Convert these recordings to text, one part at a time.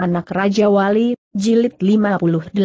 Anak Raja Wali, Jilid 58.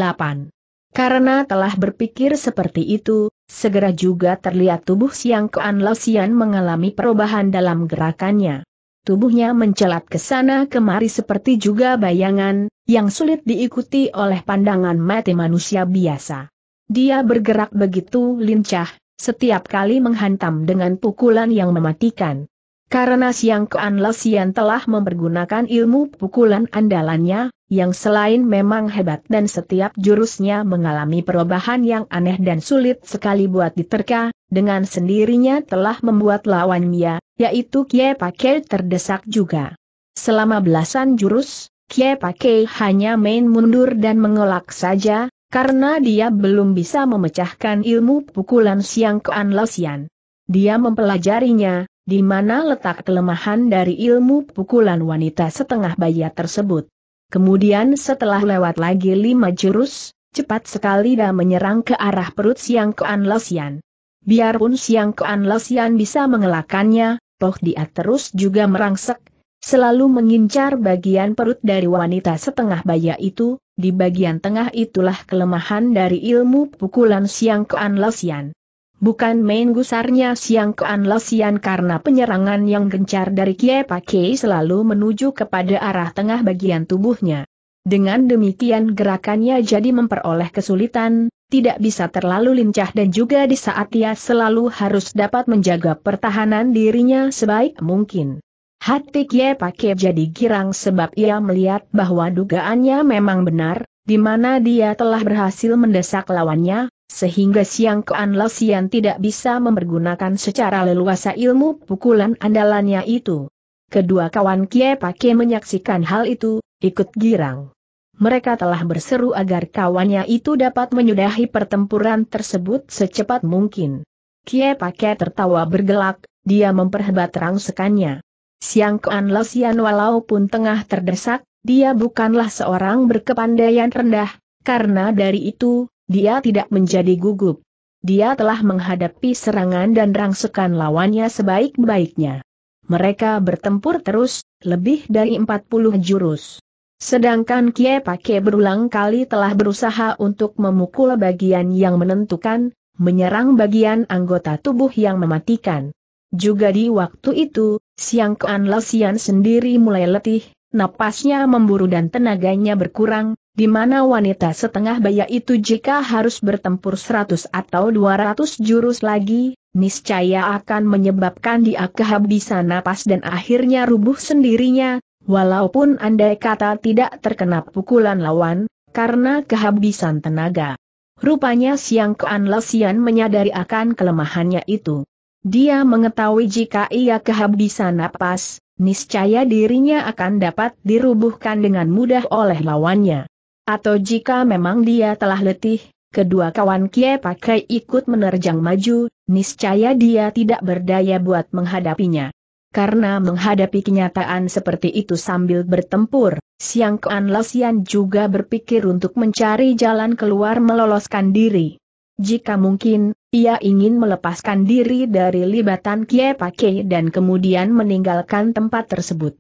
Karena telah berpikir seperti itu, segera juga terlihat tubuh Siang Kean Losian mengalami perubahan dalam gerakannya. Tubuhnya mencelat ke sana kemari seperti juga bayangan, yang sulit diikuti oleh pandangan mati manusia biasa. Dia bergerak begitu lincah, setiap kali menghantam dengan pukulan yang mematikan. Karena Siang Kuan Lesian telah mempergunakan ilmu pukulan andalannya, yang selain memang hebat dan setiap jurusnya mengalami perubahan yang aneh dan sulit sekali buat diterka, dengan sendirinya telah membuat lawannya, yaitu Kie Pake terdesak juga. Selama belasan jurus, Kie Pake hanya main mundur dan mengelak saja, karena dia belum bisa memecahkan ilmu pukulan Siang Kuan Lesian. Dia mempelajarinya, di mana letak kelemahan dari ilmu pukulan wanita setengah bayat tersebut. Kemudian setelah lewat lagi lima jurus, cepat sekali dia menyerang ke arah perut Siang Kean Lesian. Biarpun Siang Kean Lesian bisa mengelakannya, toh dia terus juga merangsek, selalu mengincar bagian perut dari wanita setengah baya itu, di bagian tengah itulah kelemahan dari ilmu pukulan Siang Kean Lesian bukan main gusarnya Siang Kean Losian karena penyerangan yang gencar dari Kie Pake selalu menuju kepada arah tengah bagian tubuhnya. Dengan demikian gerakannya jadi memperoleh kesulitan, tidak bisa terlalu lincah dan juga di saat ia selalu harus dapat menjaga pertahanan dirinya sebaik mungkin. Hati Kie Pake jadi girang sebab ia melihat bahwa dugaannya memang benar, di mana dia telah berhasil mendesak lawannya, sehingga Siang Koan Losian tidak bisa mempergunakan secara leluasa ilmu pukulan andalannya itu. Kedua kawan Kie Pake menyaksikan hal itu, ikut girang. Mereka telah berseru agar kawannya itu dapat menyudahi pertempuran tersebut secepat mungkin. Kie Pake tertawa bergelak, dia memperhebat rangsekannya. Siang Koan Losian walaupun tengah terdesak, dia bukanlah seorang berkepandaian rendah, karena dari itu, dia tidak menjadi gugup. Dia telah menghadapi serangan dan rangsekan lawannya sebaik-baiknya. Mereka bertempur terus, lebih dari 40 jurus. Sedangkan Kie Pake berulang kali telah berusaha untuk memukul bagian yang menentukan, menyerang bagian anggota tubuh yang mematikan. Juga di waktu itu, Siang Kean Lesian sendiri mulai letih, napasnya memburu dan tenaganya berkurang, di mana wanita setengah baya itu jika harus bertempur seratus atau dua ratus jurus lagi, niscaya akan menyebabkan dia kehabisan napas dan akhirnya rubuh sendirinya, walaupun andai kata tidak terkena pukulan lawan, karena kehabisan tenaga. Rupanya Siang Kean Lesian menyadari akan kelemahannya itu. Dia mengetahui jika ia kehabisan napas, niscaya dirinya akan dapat dirubuhkan dengan mudah oleh lawannya. Atau jika memang dia telah letih, kedua kawan Kie pakai ikut menerjang maju, niscaya dia tidak berdaya buat menghadapinya. Karena menghadapi kenyataan seperti itu sambil bertempur, Siang Kuan Lasian juga berpikir untuk mencari jalan keluar meloloskan diri. Jika mungkin, ia ingin melepaskan diri dari libatan Kie pakai dan kemudian meninggalkan tempat tersebut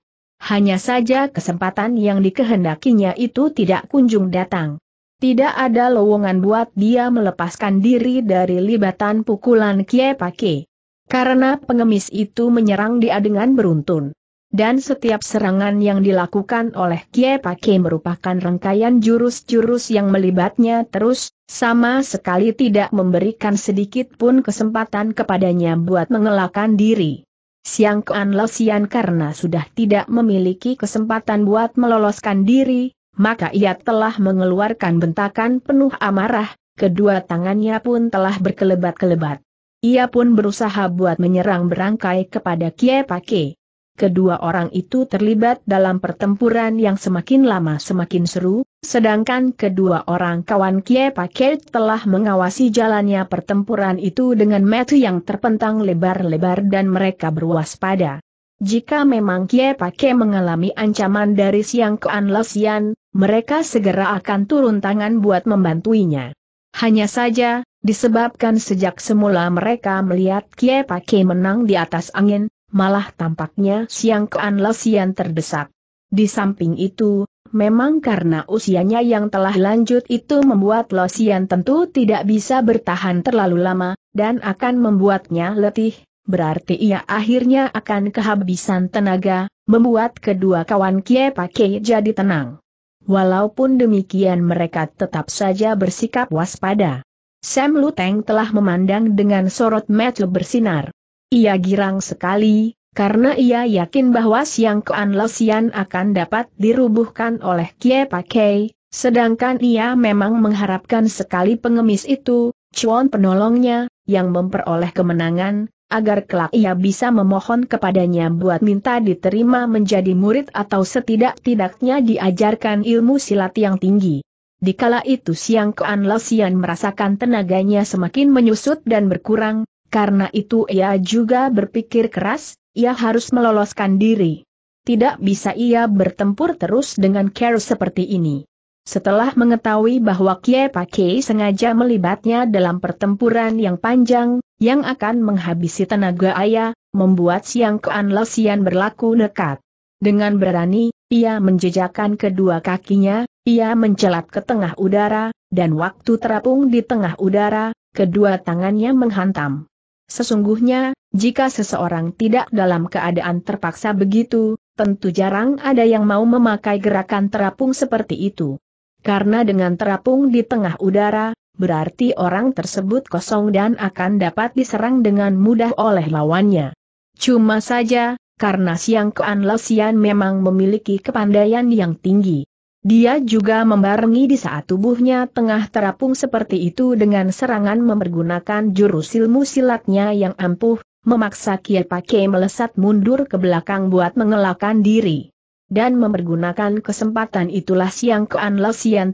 hanya saja kesempatan yang dikehendakinya itu tidak kunjung datang. Tidak ada lowongan buat dia melepaskan diri dari libatan pukulan Kie Pake. Karena pengemis itu menyerang dia dengan beruntun. Dan setiap serangan yang dilakukan oleh Kie Pake merupakan rangkaian jurus-jurus yang melibatnya terus, sama sekali tidak memberikan sedikit pun kesempatan kepadanya buat mengelakkan diri. Siang Kuan Losian karena sudah tidak memiliki kesempatan buat meloloskan diri, maka ia telah mengeluarkan bentakan penuh amarah, kedua tangannya pun telah berkelebat-kelebat. Ia pun berusaha buat menyerang berangkai kepada Kie Pake kedua orang itu terlibat dalam pertempuran yang semakin lama semakin seru, sedangkan kedua orang kawan Kie Paket telah mengawasi jalannya pertempuran itu dengan metu yang terpentang lebar-lebar dan mereka berwaspada. Jika memang Kie Pakai mengalami ancaman dari Siang Kean Lesian, mereka segera akan turun tangan buat membantuinya. Hanya saja, disebabkan sejak semula mereka melihat Kie Pakai menang di atas angin, malah tampaknya Siang Kean Lesian terdesak. Di samping itu, memang karena usianya yang telah lanjut itu membuat Losian tentu tidak bisa bertahan terlalu lama, dan akan membuatnya letih, berarti ia akhirnya akan kehabisan tenaga, membuat kedua kawan Kie Pakai jadi tenang. Walaupun demikian mereka tetap saja bersikap waspada. Sam Luteng telah memandang dengan sorot mata bersinar. Ia girang sekali, karena ia yakin bahwa Siang Kuan Lesian akan dapat dirubuhkan oleh Kie Pakai, sedangkan ia memang mengharapkan sekali pengemis itu, cuan penolongnya, yang memperoleh kemenangan, agar kelak ia bisa memohon kepadanya buat minta diterima menjadi murid atau setidak-tidaknya diajarkan ilmu silat yang tinggi. Di kala itu Siang Kuan Lesian merasakan tenaganya semakin menyusut dan berkurang, karena itu ia juga berpikir keras, ia harus meloloskan diri. Tidak bisa ia bertempur terus dengan care seperti ini. Setelah mengetahui bahwa Kie Pake sengaja melibatnya dalam pertempuran yang panjang, yang akan menghabisi tenaga ayah, membuat Siang Kean Losian berlaku nekat. Dengan berani, ia menjejakkan kedua kakinya, ia mencelat ke tengah udara, dan waktu terapung di tengah udara, kedua tangannya menghantam. Sesungguhnya, jika seseorang tidak dalam keadaan terpaksa begitu, tentu jarang ada yang mau memakai gerakan terapung seperti itu. Karena dengan terapung di tengah udara, berarti orang tersebut kosong dan akan dapat diserang dengan mudah oleh lawannya. Cuma saja, karena Siang Kuan Lesian memang memiliki kepandaian yang tinggi. Dia juga membarengi di saat tubuhnya tengah terapung seperti itu dengan serangan mempergunakan jurus ilmu silatnya yang ampuh, memaksa kiepake pakai melesat mundur ke belakang buat mengelakkan diri. Dan mempergunakan kesempatan itulah Siang Kean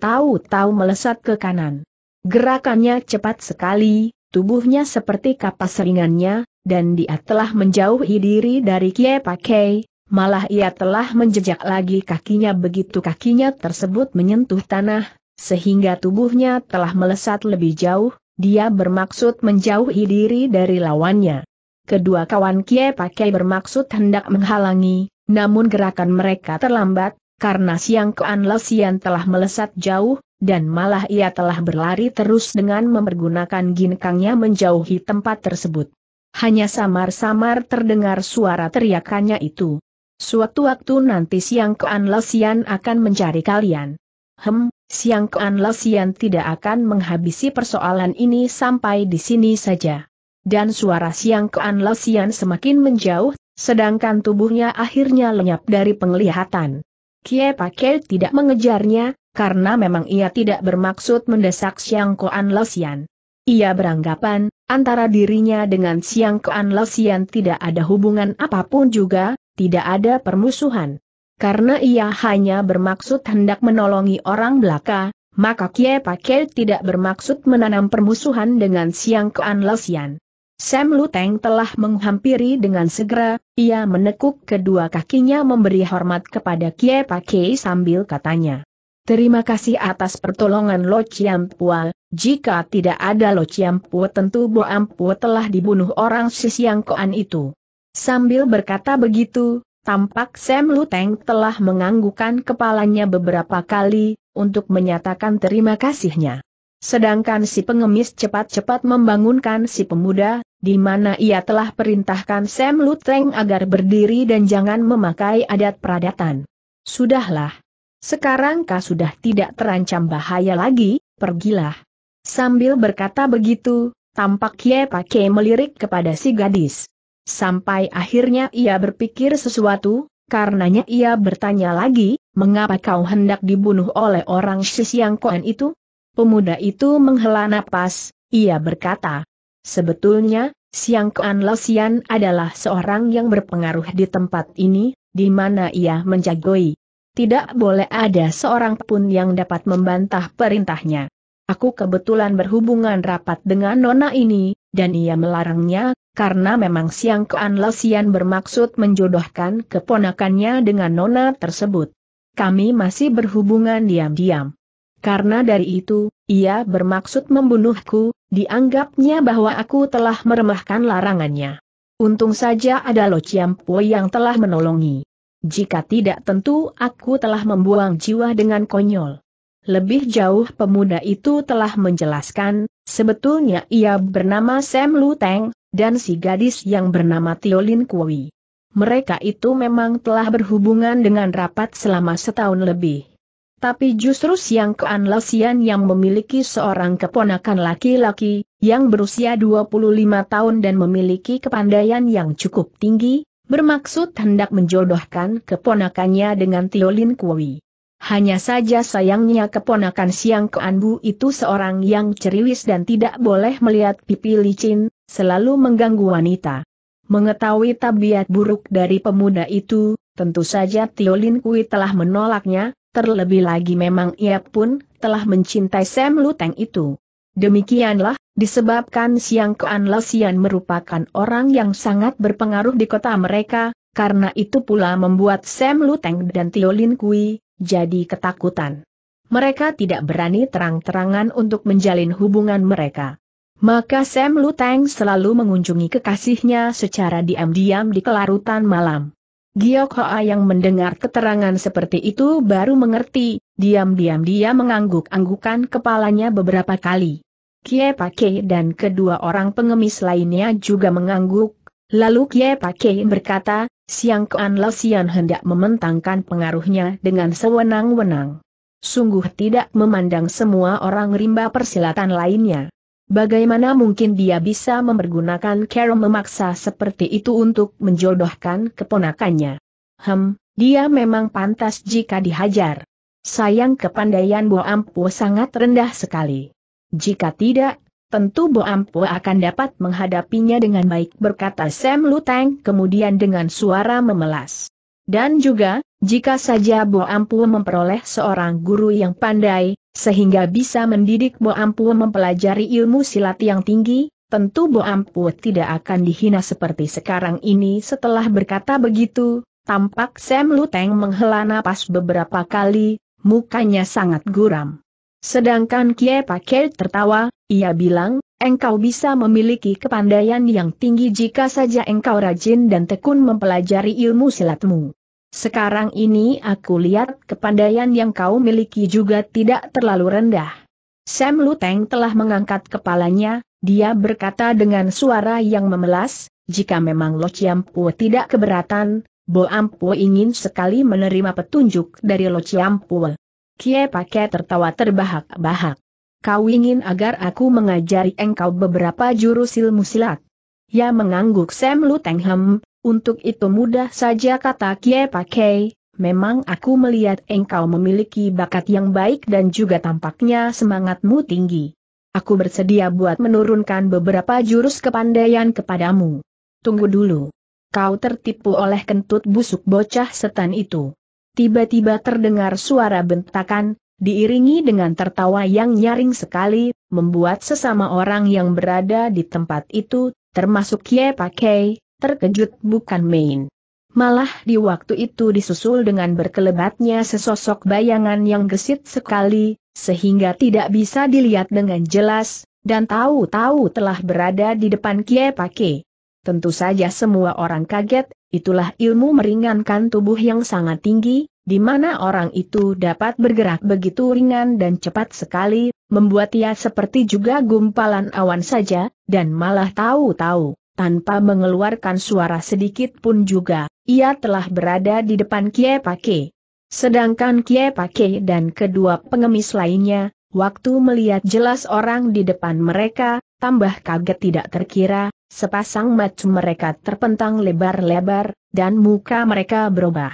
tahu-tahu melesat ke kanan. Gerakannya cepat sekali, tubuhnya seperti kapas ringannya, dan dia telah menjauhi diri dari Kie Pakai, malah ia telah menjejak lagi kakinya begitu kakinya tersebut menyentuh tanah, sehingga tubuhnya telah melesat lebih jauh, dia bermaksud menjauhi diri dari lawannya. Kedua kawan Kie pakai bermaksud hendak menghalangi, namun gerakan mereka terlambat, karena Siang Kean Lesian telah melesat jauh, dan malah ia telah berlari terus dengan mempergunakan ginkangnya menjauhi tempat tersebut. Hanya samar-samar terdengar suara teriakannya itu. Suatu waktu nanti Siang Kean Lesian akan mencari kalian. Hem, Siang Kean Lesian tidak akan menghabisi persoalan ini sampai di sini saja. Dan suara Siang Kean Lesian semakin menjauh, sedangkan tubuhnya akhirnya lenyap dari penglihatan. Kie Pakel tidak mengejarnya, karena memang ia tidak bermaksud mendesak Siang Kean Lesian. Ia beranggapan, antara dirinya dengan Siang Kean Lesian tidak ada hubungan apapun juga, tidak ada permusuhan. Karena ia hanya bermaksud hendak menolongi orang belaka, maka Kie Pakel tidak bermaksud menanam permusuhan dengan Siang Kean Lesian. Sam Luteng telah menghampiri dengan segera, ia menekuk kedua kakinya memberi hormat kepada Kie Pakel sambil katanya. Terima kasih atas pertolongan Lo Pua, jika tidak ada Lo Pua tentu Bo Ampua telah dibunuh orang Sisiangkoan itu. Sambil berkata begitu, tampak Sam Luteng telah menganggukkan kepalanya beberapa kali, untuk menyatakan terima kasihnya. Sedangkan si pengemis cepat-cepat membangunkan si pemuda, di mana ia telah perintahkan Sam Luteng agar berdiri dan jangan memakai adat peradatan. Sudahlah. Sekarang kau sudah tidak terancam bahaya lagi, pergilah. Sambil berkata begitu, tampak Ye Pakai melirik kepada si gadis. Sampai akhirnya ia berpikir sesuatu, karenanya ia bertanya lagi, mengapa kau hendak dibunuh oleh orang Siang Koen itu? Pemuda itu menghela napas, ia berkata, sebetulnya, Siang Koan Losian adalah seorang yang berpengaruh di tempat ini, di mana ia menjagoi. Tidak boleh ada seorang pun yang dapat membantah perintahnya. Aku kebetulan berhubungan rapat dengan nona ini, dan ia melarangnya, karena memang Siang Kean Lesian bermaksud menjodohkan keponakannya dengan nona tersebut. Kami masih berhubungan diam-diam. Karena dari itu, ia bermaksud membunuhku, dianggapnya bahwa aku telah meremahkan larangannya. Untung saja ada Lo Chiampo yang telah menolongi. Jika tidak tentu aku telah membuang jiwa dengan konyol. Lebih jauh pemuda itu telah menjelaskan, sebetulnya ia bernama Sam Luteng, dan si gadis yang bernama Tiolin Kui. Mereka itu memang telah berhubungan dengan rapat selama setahun lebih. Tapi justru Siang Kean Lesian yang memiliki seorang keponakan laki-laki, yang berusia 25 tahun dan memiliki kepandaian yang cukup tinggi, bermaksud hendak menjodohkan keponakannya dengan Tiolin Kui. Hanya saja sayangnya keponakan Siang Keanbu itu seorang yang ceriwis dan tidak boleh melihat pipi licin, selalu mengganggu wanita. Mengetahui tabiat buruk dari pemuda itu, tentu saja Tiolin Kui telah menolaknya, terlebih lagi memang ia pun telah mencintai Sam Luteng itu. Demikianlah, disebabkan Siang Kean Lesian merupakan orang yang sangat berpengaruh di kota mereka, karena itu pula membuat Sam Luteng dan Tiolin Kui jadi ketakutan. Mereka tidak berani terang-terangan untuk menjalin hubungan mereka. Maka Sam Luteng selalu mengunjungi kekasihnya secara diam-diam di kelarutan malam. Giok Hoa yang mendengar keterangan seperti itu baru mengerti, diam-diam dia mengangguk-anggukan kepalanya beberapa kali. Kie Pake dan kedua orang pengemis lainnya juga mengangguk, lalu Kie Pake berkata, Siang Kuan Losian hendak mementangkan pengaruhnya dengan sewenang-wenang. Sungguh tidak memandang semua orang rimba persilatan lainnya. Bagaimana mungkin dia bisa mempergunakan cara memaksa seperti itu untuk menjodohkan keponakannya? Hem, dia memang pantas jika dihajar. Sayang kepandaian Bo Ampu sangat rendah sekali. Jika tidak, tentu Bo Ampo akan dapat menghadapinya dengan baik berkata Sam Luteng. kemudian dengan suara memelas. Dan juga, jika saja Bo Ampu memperoleh seorang guru yang pandai, sehingga bisa mendidik Bo Ampu mempelajari ilmu silat yang tinggi, tentu Bo Ampu tidak akan dihina seperti sekarang ini setelah berkata begitu, tampak Sam Luteng menghela napas beberapa kali, mukanya sangat guram. Sedangkan Kie pakel tertawa, ia bilang, engkau bisa memiliki kepandaian yang tinggi jika saja engkau rajin dan tekun mempelajari ilmu silatmu. Sekarang ini aku lihat kepandaian yang kau miliki juga tidak terlalu rendah. Sam Luteng telah mengangkat kepalanya, dia berkata dengan suara yang memelas, jika memang Lo Chiampu tidak keberatan, Bo Ampu ingin sekali menerima petunjuk dari Lo Chiampu. Kie pakai tertawa terbahak-bahak. Kau ingin agar aku mengajari engkau beberapa jurus ilmu silat? Ya mengangguk Sam Lutengham, untuk itu mudah saja kata Kie pakai, memang aku melihat engkau memiliki bakat yang baik dan juga tampaknya semangatmu tinggi. Aku bersedia buat menurunkan beberapa jurus kepandaian kepadamu. Tunggu dulu. Kau tertipu oleh kentut busuk bocah setan itu tiba-tiba terdengar suara bentakan, diiringi dengan tertawa yang nyaring sekali, membuat sesama orang yang berada di tempat itu, termasuk Ye Pakai, terkejut bukan main. Malah di waktu itu disusul dengan berkelebatnya sesosok bayangan yang gesit sekali, sehingga tidak bisa dilihat dengan jelas, dan tahu-tahu telah berada di depan Kie Pakai. Tentu saja semua orang kaget, itulah ilmu meringankan tubuh yang sangat tinggi, di mana orang itu dapat bergerak begitu ringan dan cepat sekali, membuat ia seperti juga gumpalan awan saja, dan malah tahu-tahu, tanpa mengeluarkan suara sedikit pun juga, ia telah berada di depan Kie Pake. Sedangkan Kie Pake dan kedua pengemis lainnya, waktu melihat jelas orang di depan mereka, tambah kaget tidak terkira, Sepasang mata mereka terpentang lebar-lebar, dan muka mereka berubah.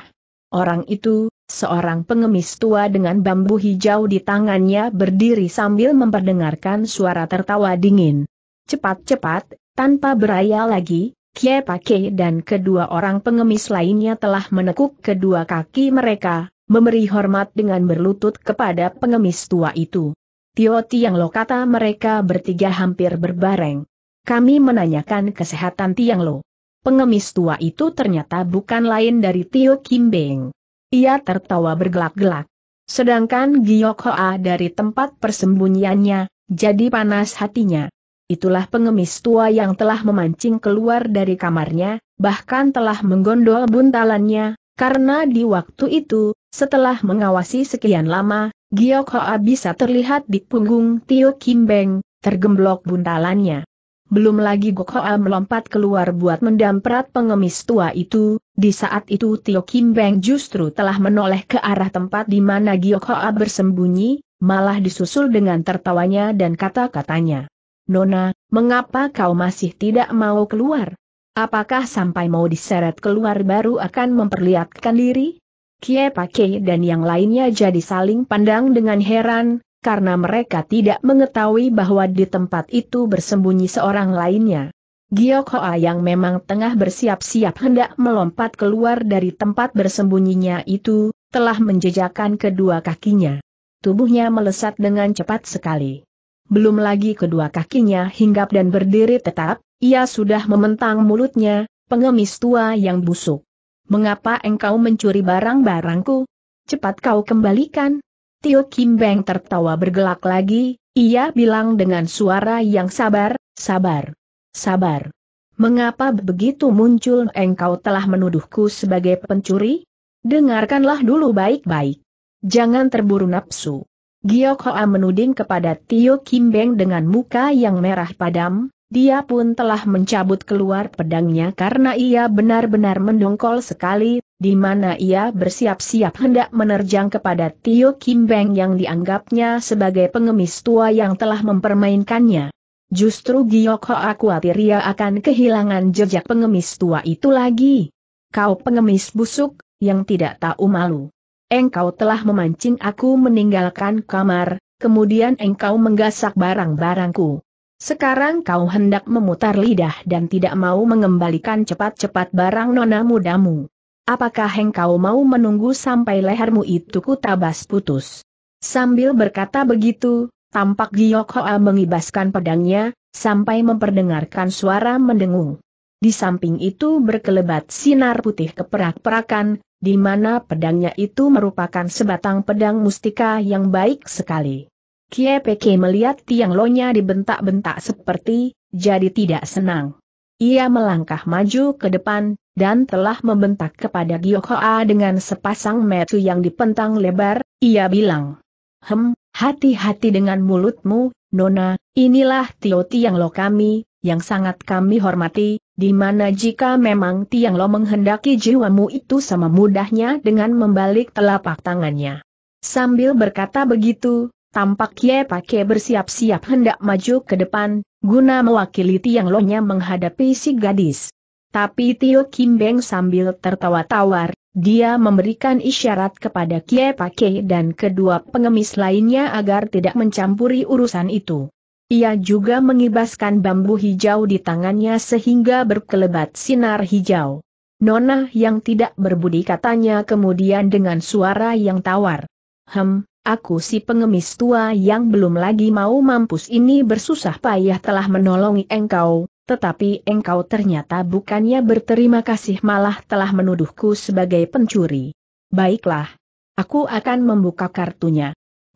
Orang itu, seorang pengemis tua dengan bambu hijau di tangannya berdiri sambil memperdengarkan suara tertawa dingin. Cepat-cepat, tanpa beraya lagi, Kie Pake dan kedua orang pengemis lainnya telah menekuk kedua kaki mereka, memberi hormat dengan berlutut kepada pengemis tua itu. Tio yang lokata mereka bertiga hampir berbareng. Kami menanyakan kesehatan Tiang Lo. Pengemis tua itu ternyata bukan lain dari Tio Kim Beng. Ia tertawa bergelak-gelak. Sedangkan Giyok Hoa dari tempat persembunyiannya, jadi panas hatinya. Itulah pengemis tua yang telah memancing keluar dari kamarnya, bahkan telah menggondol buntalannya, karena di waktu itu, setelah mengawasi sekian lama, Giyok Hoa bisa terlihat di punggung Tio Kim Beng, tergemblok buntalannya. Belum lagi Gokoa melompat keluar buat mendamprat pengemis tua itu, di saat itu Tio Kim Beng justru telah menoleh ke arah tempat di mana Gokoa bersembunyi, malah disusul dengan tertawanya dan kata-katanya. Nona, mengapa kau masih tidak mau keluar? Apakah sampai mau diseret keluar baru akan memperlihatkan diri? Kie Pakai dan yang lainnya jadi saling pandang dengan heran, karena mereka tidak mengetahui bahwa di tempat itu bersembunyi seorang lainnya. Giok Hoa yang memang tengah bersiap-siap hendak melompat keluar dari tempat bersembunyinya itu, telah menjejakkan kedua kakinya. Tubuhnya melesat dengan cepat sekali. Belum lagi kedua kakinya hinggap dan berdiri tetap, ia sudah mementang mulutnya, pengemis tua yang busuk. Mengapa engkau mencuri barang-barangku? Cepat kau kembalikan, Tio Kim Beng tertawa bergelak lagi, ia bilang dengan suara yang sabar, sabar, sabar. Mengapa begitu muncul engkau telah menuduhku sebagai pencuri? Dengarkanlah dulu baik-baik. Jangan terburu nafsu. Giok Hoa menuding kepada Tio Kim Beng dengan muka yang merah padam, dia pun telah mencabut keluar pedangnya karena ia benar-benar mendongkol sekali, di mana ia bersiap-siap hendak menerjang kepada Tio Kim Beng yang dianggapnya sebagai pengemis tua yang telah mempermainkannya. Justru Ho aku khawatir ia akan kehilangan jejak pengemis tua itu lagi. Kau pengemis busuk, yang tidak tahu malu. Engkau telah memancing aku meninggalkan kamar, kemudian engkau menggasak barang-barangku. Sekarang kau hendak memutar lidah dan tidak mau mengembalikan cepat-cepat barang nona mudamu apakah engkau mau menunggu sampai lehermu itu kutabas putus? Sambil berkata begitu, tampak Giyok Hoa mengibaskan pedangnya, sampai memperdengarkan suara mendengung. Di samping itu berkelebat sinar putih keperak-perakan, di mana pedangnya itu merupakan sebatang pedang mustika yang baik sekali. Kiepeke melihat tiang lonya dibentak-bentak seperti, jadi tidak senang. Ia melangkah maju ke depan, dan telah membentak kepada Gyokoa dengan sepasang metu yang dipentang lebar, ia bilang. Hem, hati-hati dengan mulutmu, Nona, inilah Tio Tiang Lo kami, yang sangat kami hormati, di mana jika memang Tiang Lo menghendaki jiwamu itu sama mudahnya dengan membalik telapak tangannya. Sambil berkata begitu, Tampak Ye Pake bersiap-siap hendak maju ke depan, guna mewakili Tiang Lonya menghadapi si gadis. Tapi Tio Kim Beng sambil tertawa tawar, dia memberikan isyarat kepada Kie Pake dan kedua pengemis lainnya agar tidak mencampuri urusan itu. Ia juga mengibaskan bambu hijau di tangannya sehingga berkelebat sinar hijau. Nona yang tidak berbudi katanya kemudian dengan suara yang tawar. Hem, aku si pengemis tua yang belum lagi mau mampus ini bersusah payah telah menolongi engkau, tetapi engkau ternyata bukannya berterima kasih malah telah menuduhku sebagai pencuri. Baiklah. Aku akan membuka kartunya.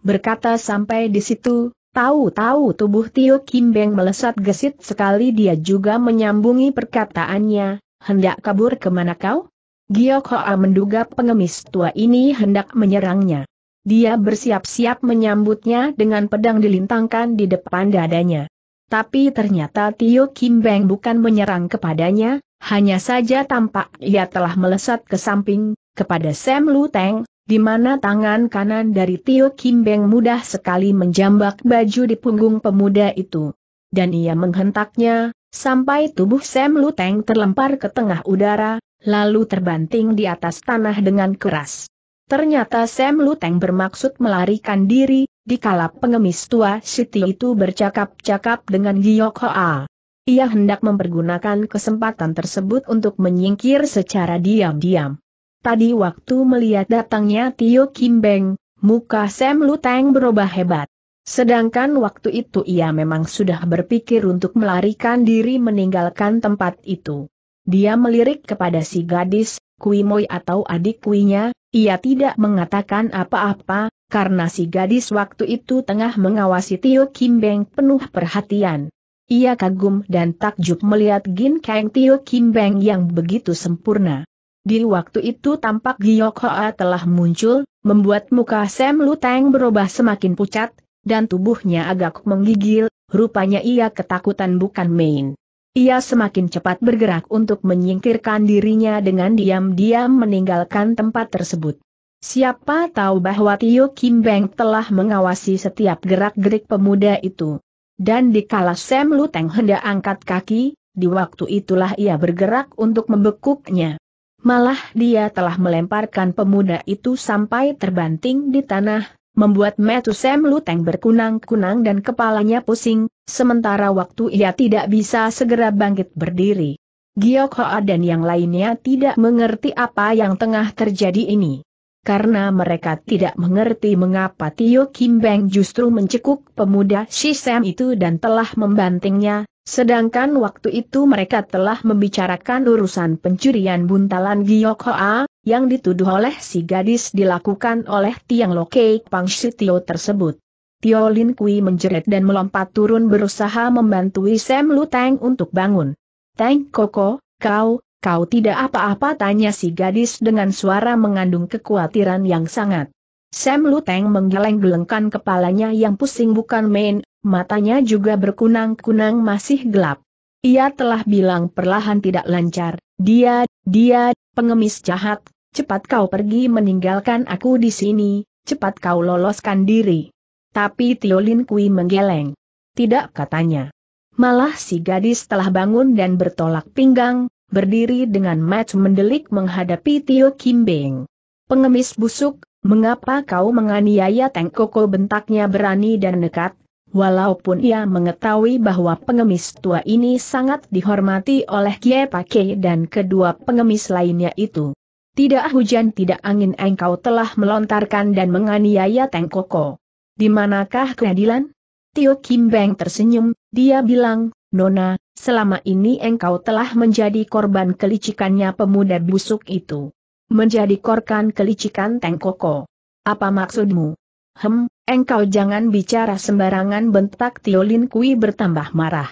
Berkata sampai di situ, tahu-tahu tubuh Tio Kim Beng melesat gesit sekali dia juga menyambungi perkataannya, hendak kabur kemana kau? Giok Hoa menduga pengemis tua ini hendak menyerangnya. Dia bersiap-siap menyambutnya dengan pedang dilintangkan di depan dadanya. Tapi ternyata Tio Kim Beng bukan menyerang kepadanya, hanya saja tampak ia telah melesat ke samping, kepada Sam Lu Teng, di mana tangan kanan dari Tio Kim Beng mudah sekali menjambak baju di punggung pemuda itu. Dan ia menghentaknya, sampai tubuh Sam Lu Luteng terlempar ke tengah udara, lalu terbanting di atas tanah dengan keras. Ternyata Sam Luteng bermaksud melarikan diri, di kalap pengemis tua Siti itu bercakap-cakap dengan Giyok Hoa. Ia hendak mempergunakan kesempatan tersebut untuk menyingkir secara diam-diam. Tadi waktu melihat datangnya Tio Kim Beng, muka Sam Luteng berubah hebat. Sedangkan waktu itu ia memang sudah berpikir untuk melarikan diri meninggalkan tempat itu. Dia melirik kepada si gadis, Kui Moi atau adik kuinya, ia tidak mengatakan apa-apa, karena si gadis waktu itu tengah mengawasi Tio Kim Beng penuh perhatian. Ia kagum dan takjub melihat Gin Kang Tio Kim Beng yang begitu sempurna. Di waktu itu tampak Giyok Hoa telah muncul, membuat muka Sam Luteng berubah semakin pucat, dan tubuhnya agak menggigil, rupanya ia ketakutan bukan main. Ia semakin cepat bergerak untuk menyingkirkan dirinya dengan diam-diam meninggalkan tempat tersebut. Siapa tahu bahwa Tio Kim Beng telah mengawasi setiap gerak-gerik pemuda itu. Dan dikala Sam Luteng hendak angkat kaki, di waktu itulah ia bergerak untuk membekuknya. Malah dia telah melemparkan pemuda itu sampai terbanting di tanah, membuat Sam Luteng berkunang-kunang dan kepalanya pusing, sementara waktu ia tidak bisa segera bangkit berdiri. Giok Hoa dan yang lainnya tidak mengerti apa yang tengah terjadi ini. Karena mereka tidak mengerti mengapa Tio Kim Beng justru mencekuk pemuda Sam itu dan telah membantingnya, sedangkan waktu itu mereka telah membicarakan urusan pencurian buntalan Giok Hoa, yang dituduh oleh si gadis dilakukan oleh Tiang Lokei Pang Sitio tersebut. Tio Lin Kui menjerit dan melompat turun berusaha membantu Sam Lu Tang untuk bangun. Tang Koko, kau, kau tidak apa-apa tanya si gadis dengan suara mengandung kekhawatiran yang sangat. Sam Lu Tang menggeleng-gelengkan kepalanya yang pusing bukan main, matanya juga berkunang-kunang masih gelap. Ia telah bilang perlahan tidak lancar, dia, dia, pengemis jahat, cepat kau pergi meninggalkan aku di sini, cepat kau loloskan diri. Tapi Tiolin Kui menggeleng. Tidak katanya. Malah si gadis telah bangun dan bertolak pinggang, berdiri dengan mata mendelik menghadapi Tio Beng. Pengemis busuk, mengapa kau menganiaya Teng Koko bentaknya berani dan nekat? Walaupun ia mengetahui bahwa pengemis tua ini sangat dihormati oleh Kie Pake dan kedua pengemis lainnya itu. Tidak hujan tidak angin engkau telah melontarkan dan menganiaya Teng Koko. Di manakah keadilan? Tio Kim Beng tersenyum, dia bilang, Nona, selama ini engkau telah menjadi korban kelicikannya pemuda busuk itu. Menjadi korban kelicikan Teng Koko. Apa maksudmu? Hem, engkau jangan bicara sembarangan bentak Tio Lin Kui bertambah marah.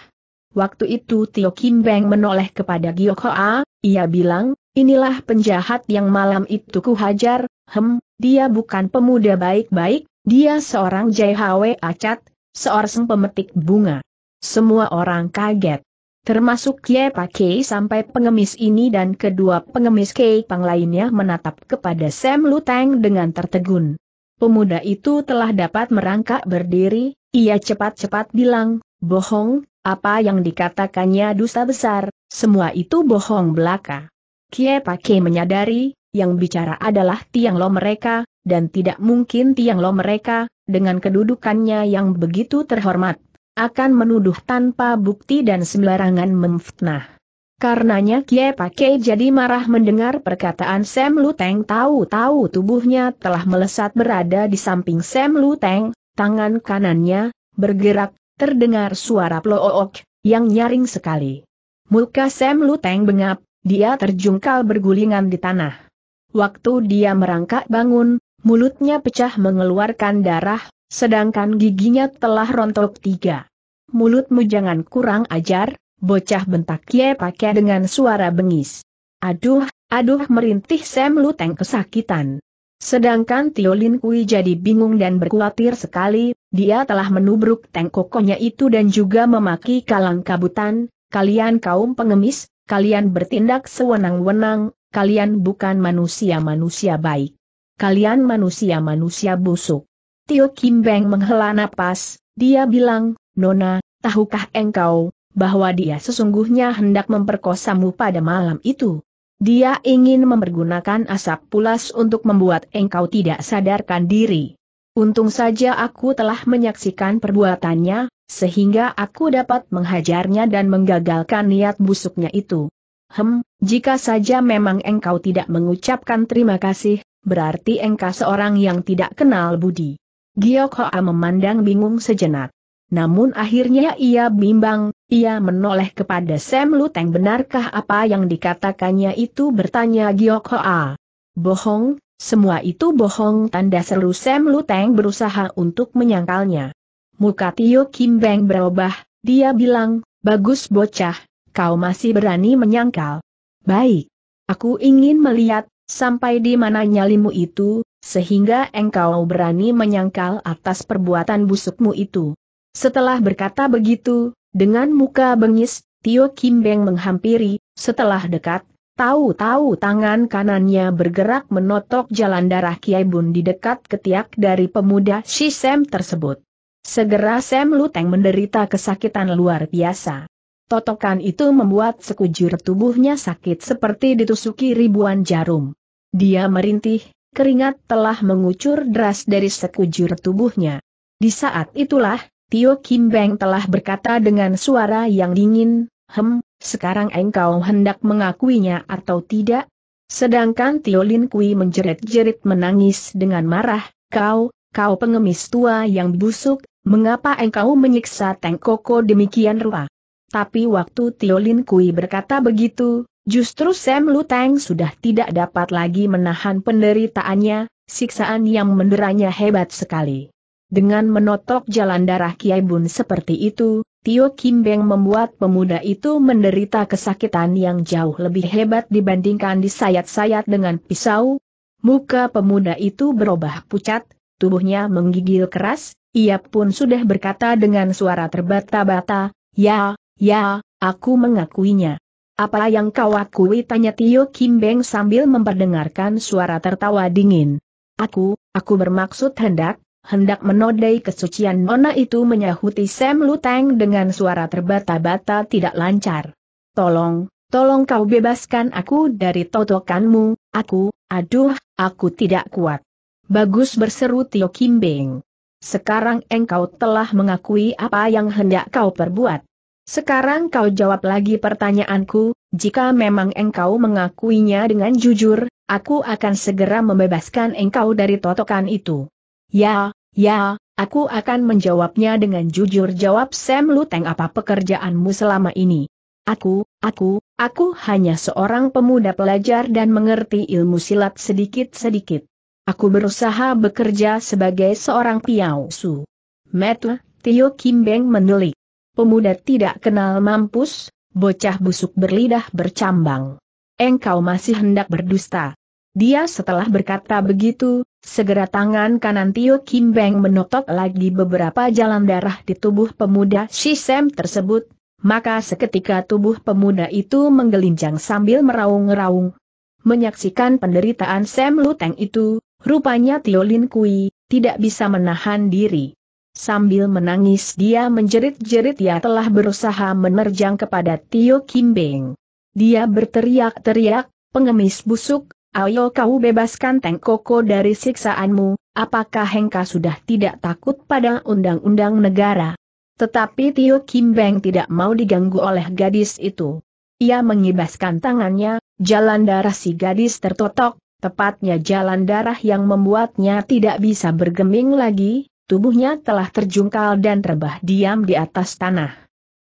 Waktu itu Tio Kim Beng menoleh kepada Gio Hoa, ia bilang, inilah penjahat yang malam itu kuhajar, hem, dia bukan pemuda baik-baik, dia seorang JHW Acat, seorang pemetik bunga. Semua orang kaget. Termasuk Ye Pakai sampai pengemis ini dan kedua pengemis Kei Pang lainnya menatap kepada Sam Luteng dengan tertegun pemuda itu telah dapat merangkak berdiri, ia cepat-cepat bilang, bohong, apa yang dikatakannya dusta besar, semua itu bohong belaka. Kie Pake menyadari, yang bicara adalah tiang lo mereka, dan tidak mungkin tiang lo mereka, dengan kedudukannya yang begitu terhormat, akan menuduh tanpa bukti dan sembarangan memfitnah. Karenanya Kie Pakai jadi marah mendengar perkataan Sam Luteng tahu-tahu tubuhnya telah melesat berada di samping Sam Luteng, tangan kanannya, bergerak, terdengar suara plook, yang nyaring sekali. Muka Sam Luteng bengap, dia terjungkal bergulingan di tanah. Waktu dia merangkak bangun, mulutnya pecah mengeluarkan darah, sedangkan giginya telah rontok tiga. Mulutmu jangan kurang ajar, Bocah bentak kie pakai dengan suara bengis. Aduh, aduh merintih Sam Luteng kesakitan. Sedangkan Tiolin Kui jadi bingung dan berkhawatir sekali, dia telah menubruk tengkokonya itu dan juga memaki kalang kabutan, kalian kaum pengemis, kalian bertindak sewenang-wenang, kalian bukan manusia-manusia baik. Kalian manusia-manusia busuk. Tio Beng menghela napas, dia bilang, Nona, tahukah engkau, bahwa dia sesungguhnya hendak memperkosamu pada malam itu. Dia ingin mempergunakan asap pulas untuk membuat engkau tidak sadarkan diri. Untung saja aku telah menyaksikan perbuatannya, sehingga aku dapat menghajarnya dan menggagalkan niat busuknya itu. Hem, jika saja memang engkau tidak mengucapkan terima kasih, berarti engkau seorang yang tidak kenal budi. Giyok Hoa memandang bingung sejenak. Namun akhirnya ia bimbang, ia menoleh kepada Sam Luteng benarkah apa yang dikatakannya itu bertanya Giok Hoa. Bohong, semua itu bohong tanda seru Sam Luteng berusaha untuk menyangkalnya. Muka Tio Kim Beng berubah, dia bilang, bagus bocah, kau masih berani menyangkal. Baik. Aku ingin melihat, sampai di mana nyalimu itu, sehingga engkau berani menyangkal atas perbuatan busukmu itu. Setelah berkata begitu, dengan muka bengis, Tio Kim Beng menghampiri, setelah dekat, tahu-tahu tangan kanannya bergerak menotok jalan darah Kiai Bun di dekat ketiak dari pemuda si Sem tersebut. Segera Sem Luteng menderita kesakitan luar biasa. Totokan itu membuat sekujur tubuhnya sakit seperti ditusuki ribuan jarum. Dia merintih, keringat telah mengucur deras dari sekujur tubuhnya. Di saat itulah, Tio Kim Beng telah berkata dengan suara yang dingin, Hem, sekarang engkau hendak mengakuinya atau tidak? Sedangkan Tio Lin Kui menjerit-jerit menangis dengan marah, kau, kau pengemis tua yang busuk, mengapa engkau menyiksa Teng Koko demikian rupa? Tapi waktu Tio Lin Kui berkata begitu, justru Sam Luteng sudah tidak dapat lagi menahan penderitaannya, siksaan yang menderanya hebat sekali. Dengan menotok jalan darah Kiai Bun seperti itu, Tio Kim Beng membuat pemuda itu menderita kesakitan yang jauh lebih hebat dibandingkan disayat-sayat dengan pisau. Muka pemuda itu berubah pucat, tubuhnya menggigil keras, ia pun sudah berkata dengan suara terbata-bata, Ya, ya, aku mengakuinya. Apa yang kau akui tanya Tio Kim Beng sambil memperdengarkan suara tertawa dingin. Aku, aku bermaksud hendak, hendak menodai kesucian nona itu menyahuti Sam Luteng dengan suara terbata-bata tidak lancar. Tolong, tolong kau bebaskan aku dari totokanmu, aku, aduh, aku tidak kuat. Bagus berseru Tio Kim Beng. Sekarang engkau telah mengakui apa yang hendak kau perbuat. Sekarang kau jawab lagi pertanyaanku, jika memang engkau mengakuinya dengan jujur, aku akan segera membebaskan engkau dari totokan itu. Ya, ya, aku akan menjawabnya dengan jujur jawab Sam Luteng apa pekerjaanmu selama ini. Aku, aku, aku hanya seorang pemuda pelajar dan mengerti ilmu silat sedikit-sedikit. Aku berusaha bekerja sebagai seorang piausu. Metu, Tio Kim Beng menelik. Pemuda tidak kenal mampus, bocah busuk berlidah bercambang. Engkau masih hendak berdusta. Dia setelah berkata begitu, Segera tangan kanan Tio Kim Beng menotok lagi beberapa jalan darah di tubuh pemuda Shisem tersebut, maka seketika tubuh pemuda itu menggelinjang sambil meraung-raung. Menyaksikan penderitaan Sam Luteng itu, rupanya Tio Lin Kui tidak bisa menahan diri. Sambil menangis dia menjerit-jerit ia telah berusaha menerjang kepada Tio Kim Beng. Dia berteriak-teriak, pengemis busuk, Ayo kau bebaskan Teng Koko dari siksaanmu, apakah Hengka sudah tidak takut pada undang-undang negara? Tetapi Tio Kim Beng tidak mau diganggu oleh gadis itu. Ia mengibaskan tangannya, jalan darah si gadis tertotok, tepatnya jalan darah yang membuatnya tidak bisa bergeming lagi, tubuhnya telah terjungkal dan rebah diam di atas tanah.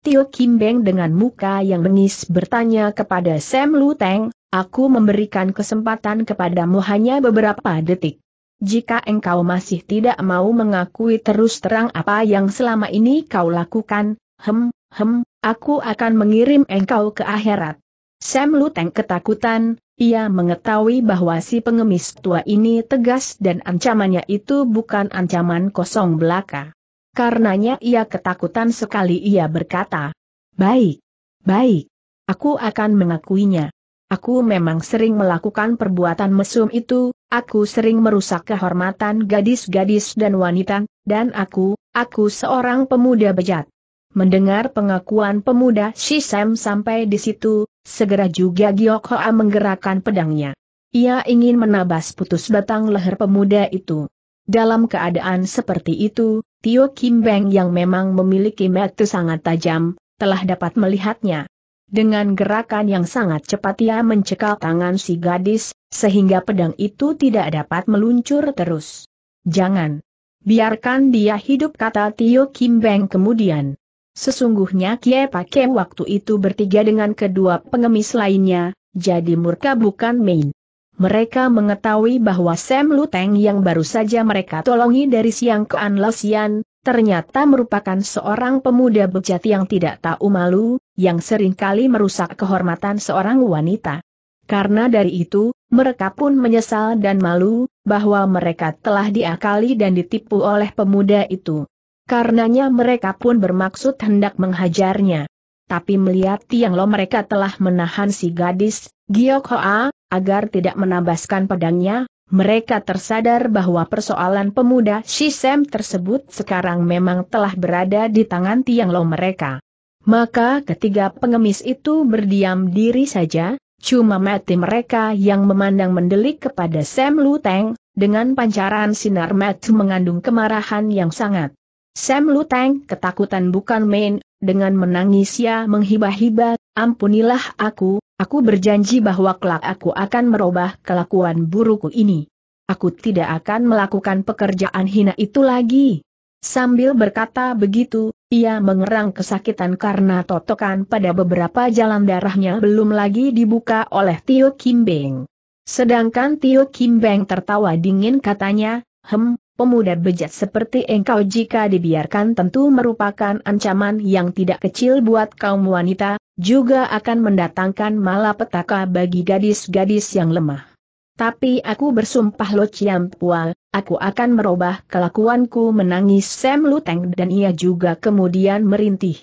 Tio Kim Beng dengan muka yang bengis bertanya kepada Sam Lu Teng, Aku memberikan kesempatan kepadamu hanya beberapa detik. Jika engkau masih tidak mau mengakui terus terang apa yang selama ini kau lakukan, hem, hem, aku akan mengirim engkau ke akhirat. Sam Luteng ketakutan, ia mengetahui bahwa si pengemis tua ini tegas dan ancamannya itu bukan ancaman kosong belaka. Karenanya ia ketakutan sekali ia berkata, Baik, baik, aku akan mengakuinya. Aku memang sering melakukan perbuatan mesum itu, aku sering merusak kehormatan gadis-gadis dan wanita, dan aku, aku seorang pemuda bejat. Mendengar pengakuan pemuda Shisem sampai di situ, segera juga Giok Hoa menggerakkan pedangnya. Ia ingin menabas putus batang leher pemuda itu. Dalam keadaan seperti itu, Tio Kim Beng yang memang memiliki mata sangat tajam, telah dapat melihatnya. Dengan gerakan yang sangat cepat ia mencekal tangan si gadis, sehingga pedang itu tidak dapat meluncur terus. Jangan. Biarkan dia hidup kata Tio Kim Beng kemudian. Sesungguhnya Kie pakai waktu itu bertiga dengan kedua pengemis lainnya, jadi murka bukan main. Mereka mengetahui bahwa Sam Luteng yang baru saja mereka tolongi dari Siang ke Anlasian, ternyata merupakan seorang pemuda bejat yang tidak tahu malu, yang seringkali merusak kehormatan seorang wanita. Karena dari itu, mereka pun menyesal dan malu, bahwa mereka telah diakali dan ditipu oleh pemuda itu. Karenanya mereka pun bermaksud hendak menghajarnya. Tapi melihat Tiang Lo mereka telah menahan si gadis, Giok Hoa, agar tidak menambaskan pedangnya, mereka tersadar bahwa persoalan pemuda Shisem tersebut sekarang memang telah berada di tangan Tiang Lo mereka. Maka ketiga pengemis itu berdiam diri saja, cuma mati mereka yang memandang mendelik kepada Sam Luteng, dengan pancaran sinar mati mengandung kemarahan yang sangat. Sam Luteng ketakutan bukan main, dengan menangis ia menghibah-hibah, ampunilah aku, Aku berjanji bahwa kelak aku akan merubah kelakuan buruku ini. Aku tidak akan melakukan pekerjaan hina itu lagi. Sambil berkata begitu, ia mengerang kesakitan karena totokan pada beberapa jalan darahnya belum lagi dibuka oleh Tio Kim Beng. Sedangkan Tio Kim Beng tertawa dingin katanya, Hem, pemuda bejat seperti engkau jika dibiarkan tentu merupakan ancaman yang tidak kecil buat kaum wanita, juga akan mendatangkan malapetaka bagi gadis-gadis yang lemah. Tapi aku bersumpah Lo Chiam Pual, aku akan merubah kelakuanku menangis Sam Luteng dan ia juga kemudian merintih.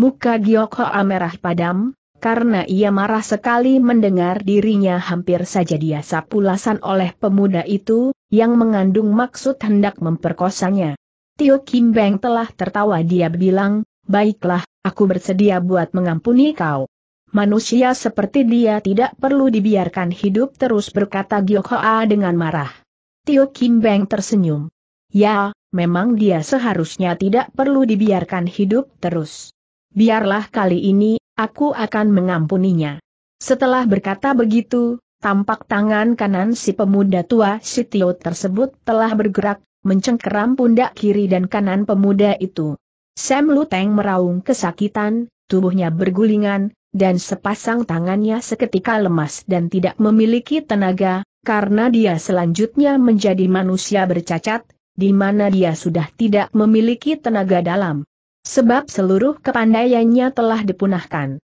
Muka Giok Hoa merah padam, karena ia marah sekali mendengar dirinya hampir saja dia pulasan oleh pemuda itu, yang mengandung maksud hendak memperkosanya. Tio Kim Beng telah tertawa dia bilang, baiklah, Aku bersedia buat mengampuni kau. Manusia seperti dia tidak perlu dibiarkan hidup terus berkata Gyokhoa dengan marah. Tio Kim Beng tersenyum. Ya, memang dia seharusnya tidak perlu dibiarkan hidup terus. Biarlah kali ini, aku akan mengampuninya. Setelah berkata begitu, tampak tangan kanan si pemuda tua si Tio tersebut telah bergerak, mencengkeram pundak kiri dan kanan pemuda itu. Sam Luteng meraung kesakitan, tubuhnya bergulingan, dan sepasang tangannya seketika lemas dan tidak memiliki tenaga, karena dia selanjutnya menjadi manusia bercacat, di mana dia sudah tidak memiliki tenaga dalam. Sebab seluruh kepandaiannya telah dipunahkan.